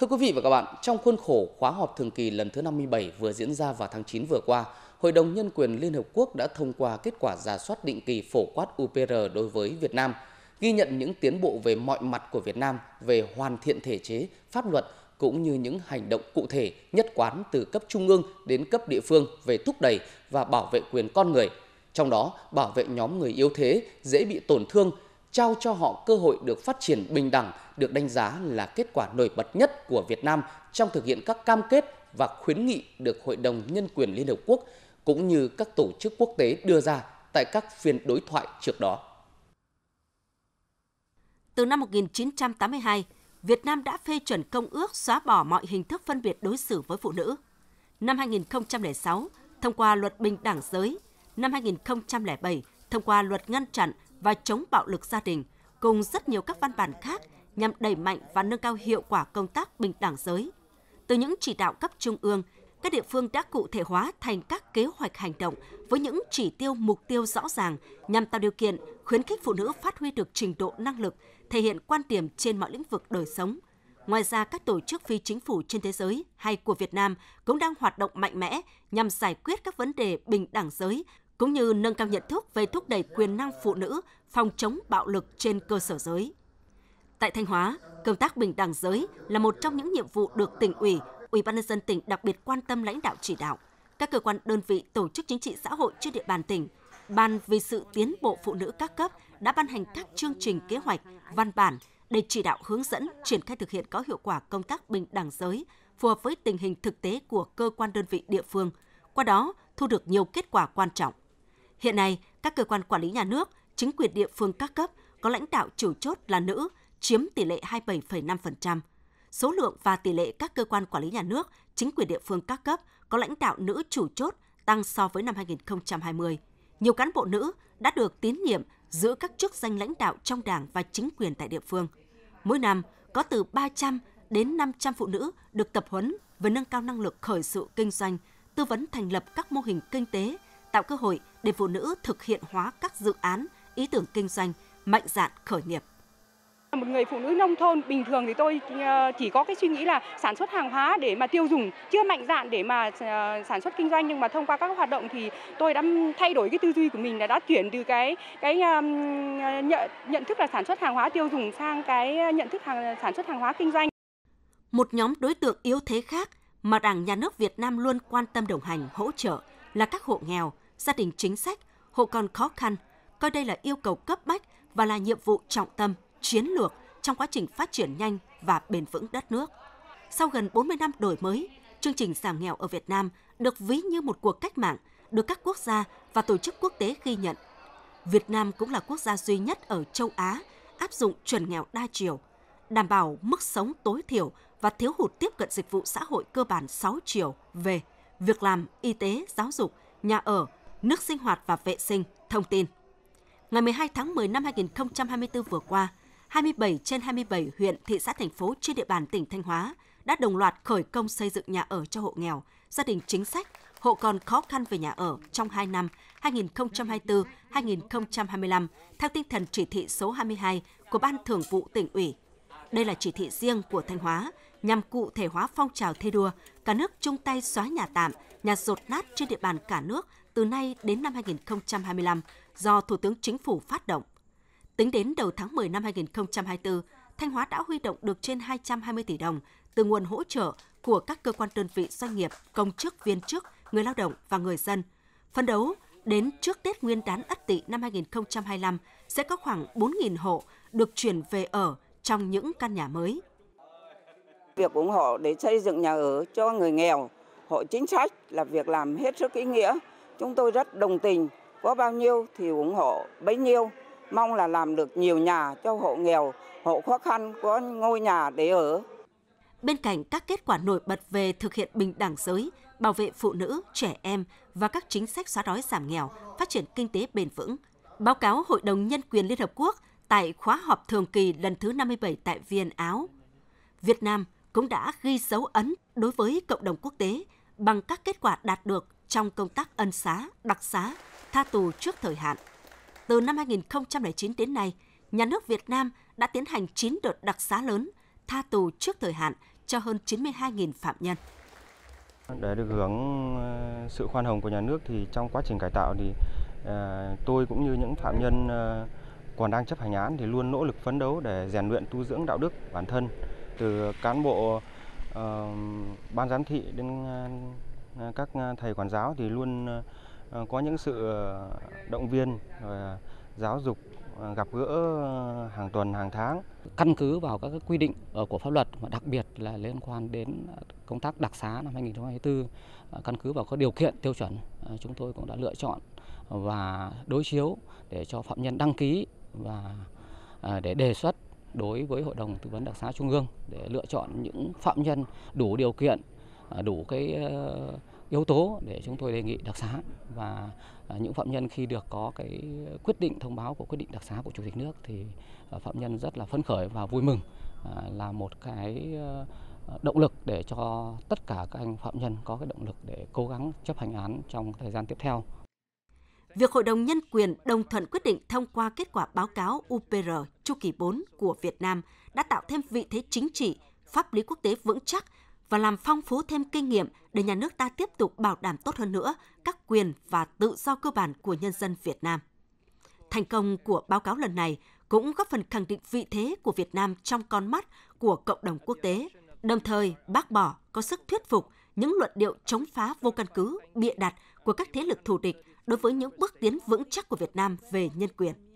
Thưa quý vị và các bạn, trong khuôn khổ khóa họp thường kỳ lần thứ 57 vừa diễn ra vào tháng 9 vừa qua, Hội đồng Nhân quyền Liên Hợp Quốc đã thông qua kết quả giả soát định kỳ phổ quát UPR đối với Việt Nam, ghi nhận những tiến bộ về mọi mặt của Việt Nam về hoàn thiện thể chế, pháp luật cũng như những hành động cụ thể nhất quán từ cấp trung ương đến cấp địa phương về thúc đẩy và bảo vệ quyền con người. Trong đó, bảo vệ nhóm người yếu thế, dễ bị tổn thương, trao cho họ cơ hội được phát triển bình đẳng được đánh giá là kết quả nổi bật nhất của Việt Nam trong thực hiện các cam kết và khuyến nghị được Hội đồng Nhân quyền Liên Hợp Quốc cũng như các tổ chức quốc tế đưa ra tại các phiên đối thoại trước đó. Từ năm 1982, Việt Nam đã phê chuẩn công ước xóa bỏ mọi hình thức phân biệt đối xử với phụ nữ. Năm 2006, thông qua luật bình đẳng giới. Năm 2007, thông qua luật ngăn chặn và chống bạo lực gia đình, cùng rất nhiều các văn bản khác nhằm đẩy mạnh và nâng cao hiệu quả công tác bình đẳng giới. Từ những chỉ đạo cấp trung ương, các địa phương đã cụ thể hóa thành các kế hoạch hành động với những chỉ tiêu mục tiêu rõ ràng nhằm tạo điều kiện khuyến khích phụ nữ phát huy được trình độ năng lực, thể hiện quan điểm trên mọi lĩnh vực đời sống. Ngoài ra, các tổ chức phi chính phủ trên thế giới hay của Việt Nam cũng đang hoạt động mạnh mẽ nhằm giải quyết các vấn đề bình đẳng giới cũng như nâng cao nhận thức về thúc đẩy quyền năng phụ nữ phòng chống bạo lực trên cơ sở giới. Tại Thanh Hóa, công tác bình đẳng giới là một trong những nhiệm vụ được tỉnh ủy, Ủy ban nhân dân tỉnh đặc biệt quan tâm lãnh đạo chỉ đạo. Các cơ quan đơn vị tổ chức chính trị xã hội trên địa bàn tỉnh, Ban vì sự tiến bộ phụ nữ các cấp đã ban hành các chương trình kế hoạch, văn bản để chỉ đạo hướng dẫn triển khai thực hiện có hiệu quả công tác bình đẳng giới phù hợp với tình hình thực tế của cơ quan đơn vị địa phương, qua đó thu được nhiều kết quả quan trọng. Hiện nay, các cơ quan quản lý nhà nước, chính quyền địa phương các cấp có lãnh đạo chủ chốt là nữ, chiếm tỷ lệ 27,5%. Số lượng và tỷ lệ các cơ quan quản lý nhà nước, chính quyền địa phương các cấp có lãnh đạo nữ chủ chốt tăng so với năm 2020. Nhiều cán bộ nữ đã được tín nhiệm giữ các chức danh lãnh đạo trong đảng và chính quyền tại địa phương. Mỗi năm, có từ 300 đến 500 phụ nữ được tập huấn về nâng cao năng lực khởi sự kinh doanh, tư vấn thành lập các mô hình kinh tế, tạo cơ hội để phụ nữ thực hiện hóa các dự án, ý tưởng kinh doanh, mạnh dạn khởi nghiệp. Một người phụ nữ nông thôn bình thường thì tôi ờ, chỉ có cái suy nghĩ là sản xuất hàng hóa để mà tiêu dùng, chưa mạnh dạn để mà ờ, sản xuất kinh doanh nhưng mà thông qua các hoạt động thì tôi đã thay đổi cái tư duy của mình là đã chuyển từ cái cái ờ, nhận, nhận thức là sản xuất hàng hóa tiêu dùng sang cái nhận thức hàng, sản xuất hàng hóa kinh doanh. Một nhóm đối tượng yếu thế khác mà Đảng Nhà nước Việt Nam luôn quan tâm đồng hành, hỗ trợ là các hộ nghèo, gia đình chính sách, hộ còn khó khăn, coi đây là yêu cầu cấp bách và là nhiệm vụ trọng tâm, chiến lược trong quá trình phát triển nhanh và bền vững đất nước. Sau gần 40 năm đổi mới, chương trình giảm nghèo ở Việt Nam được ví như một cuộc cách mạng được các quốc gia và tổ chức quốc tế ghi nhận. Việt Nam cũng là quốc gia duy nhất ở châu Á áp dụng chuẩn nghèo đa chiều, đảm bảo mức sống tối thiểu và thiếu hụt tiếp cận dịch vụ xã hội cơ bản 6 chiều về việc làm, y tế, giáo dục, nhà ở, nước sinh hoạt và vệ sinh, thông tin. Ngày 12 tháng 10 năm 2024 vừa qua, 27 trên 27 huyện, thị xã, thành phố trên địa bàn tỉnh Thanh Hóa đã đồng loạt khởi công xây dựng nhà ở cho hộ nghèo, gia đình chính sách, hộ còn khó khăn về nhà ở trong 2 năm 2024-2025 theo tinh thần chỉ thị số 22 của Ban Thường vụ tỉnh ủy. Đây là chỉ thị riêng của Thanh Hóa nhằm cụ thể hóa phong trào thi đua, cả nước chung tay xóa nhà tạm, nhà rột nát trên địa bàn cả nước – từ nay đến năm 2025 do Thủ tướng Chính phủ phát động. Tính đến đầu tháng 10 năm 2024, Thanh Hóa đã huy động được trên 220 tỷ đồng từ nguồn hỗ trợ của các cơ quan đơn vị doanh nghiệp, công chức, viên chức, người lao động và người dân. Phấn đấu đến trước Tết Nguyên đán Ất Tỵ năm 2025 sẽ có khoảng 4.000 hộ được chuyển về ở trong những căn nhà mới. Việc ủng hộ để xây dựng nhà ở cho người nghèo, hộ chính sách là việc làm hết sức ý nghĩa. Chúng tôi rất đồng tình, có bao nhiêu thì ủng hộ bấy nhiêu. Mong là làm được nhiều nhà cho hộ nghèo, hộ khó khăn có ngôi nhà để ở. Bên cạnh các kết quả nổi bật về thực hiện bình đẳng giới, bảo vệ phụ nữ, trẻ em và các chính sách xóa đói giảm nghèo, phát triển kinh tế bền vững, báo cáo Hội đồng Nhân quyền Liên Hợp Quốc tại khóa họp thường kỳ lần thứ 57 tại Viên Áo. Việt Nam cũng đã ghi dấu ấn đối với cộng đồng quốc tế bằng các kết quả đạt được trong công tác ân xá, đặc xá, tha tù trước thời hạn. Từ năm 2009 đến nay, nhà nước Việt Nam đã tiến hành 9 đợt đặc xá lớn, tha tù trước thời hạn cho hơn 92.000 phạm nhân. Để được hưởng ờ, sự khoan hồng của nhà nước thì trong quá trình cải tạo thì ờ, tôi cũng như những phạm nhân ờ, còn đang chấp hành án thì luôn nỗ lực phấn đấu để rèn luyện tu dưỡng đạo đức bản thân từ cán bộ ban giám thị đến Ờ, các ờ, thầy quản giáo thì luôn ờ, có những sự động viên giáo dục gặp gỡ hàng tuần hàng tháng căn cứ vào các quy định của pháp luật và đặc biệt là liên quan đến công tác đặc xá năm 2024 căn cứ vào các điều kiện tiêu chuẩn chúng tôi cũng đã lựa chọn và đối chiếu để cho phạm nhân đăng ký và để đề xuất đối với hội đồng tư vấn đặc xá trung ương để lựa chọn những phạm nhân đủ điều kiện À, đủ cái ờ, yếu tố để chúng tôi đề nghị đặc xá và à, những phạm nhân khi được có cái quyết định thông báo của quyết định đặc xá của chủ tịch nước thì à, phạm nhân rất là phấn khởi và vui mừng là một cái ờ, động lực để cho tất cả các anh phạm nhân có cái động lực để cố gắng chấp hành án trong thời gian tiếp theo. Việc Hội đồng Nhân quyền đồng thuận quyết định thông qua kết quả báo cáo UPR chu kỳ 4 của Việt Nam đã tạo thêm vị thế chính trị, pháp lý quốc tế vững chắc và làm phong phú thêm kinh nghiệm để nhà nước ta tiếp tục bảo đảm tốt hơn nữa các quyền và tự do cơ bản của nhân dân Việt Nam. Thành công của báo cáo lần này cũng góp phần khẳng định vị thế của Việt Nam trong con mắt của cộng đồng quốc tế, đồng thời bác bỏ có sức thuyết phục những luận điệu chống phá vô căn cứ, bịa đặt của các thế lực thù địch đối với những bước tiến vững chắc của Việt Nam về nhân quyền.